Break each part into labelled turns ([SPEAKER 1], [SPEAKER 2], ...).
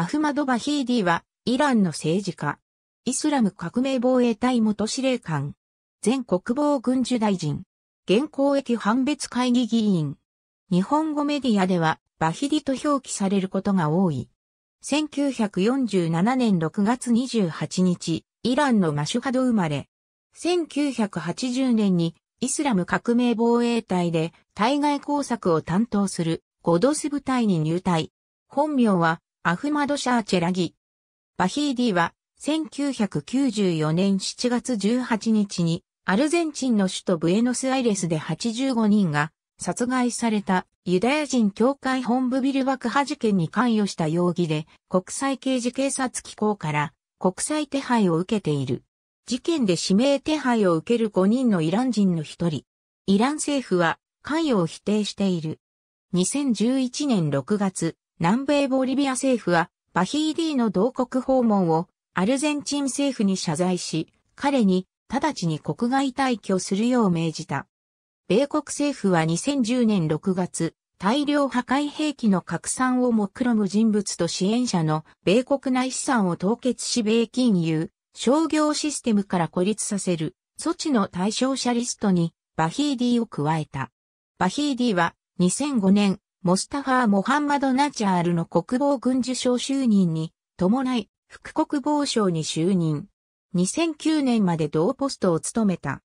[SPEAKER 1] アフマド・バヒーディは、イランの政治家。イスラム革命防衛隊元司令官。前国防軍需大臣。現行役判別会議議員。日本語メディアでは、バヒディと表記されることが多い。1947年6月28日、イランのマシュハド生まれ。1980年にイスラム革命防衛隊で対外工作を担当するゴドス部隊に入隊。本名はアフマド・シャーチェラギ。バヒーディは、1994年7月18日に、アルゼンチンの首都ブエノスアイレスで85人が殺害されたユダヤ人教会本部ビル爆破事件に関与した容疑で国際刑事警察機構から国際手配を受けている。事件で指名手配を受ける5人のイラン人の1人。イラン政府は関与を否定している。2011年6月、南米ボリビア政府は、バヒーディの同国訪問をアルゼンチン政府に謝罪し、彼に直ちに国外退去するよう命じた。米国政府は2010年6月、大量破壊兵器の拡散を目論む人物と支援者の米国内資産を凍結し米金融、商業システムから孤立させる措置の対象者リストにバヒーディを加えた。バヒーディは2005年モスタファー・モハンマド・ナチャールの国防軍事省就任に伴い副国防省に就任。2009年まで同ポストを務めた。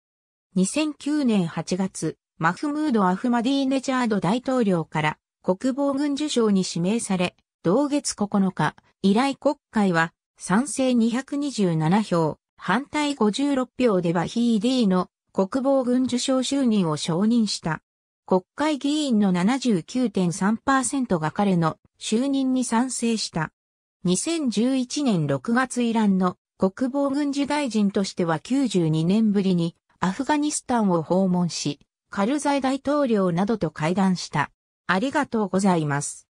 [SPEAKER 1] 2009年8月、マフムード・アフマディーネチャード大統領から国防軍事省に指名され、同月9日、依頼国会は賛成227票、反対56票ではヒーディの国防軍事省就任を承認した。国会議員の79.3%が彼の就任に賛成した。2011年6月イランの国防軍事大臣としては92年ぶりにアフガニスタンを訪問し、カルザイ大統領などと会談した。ありがとうございます。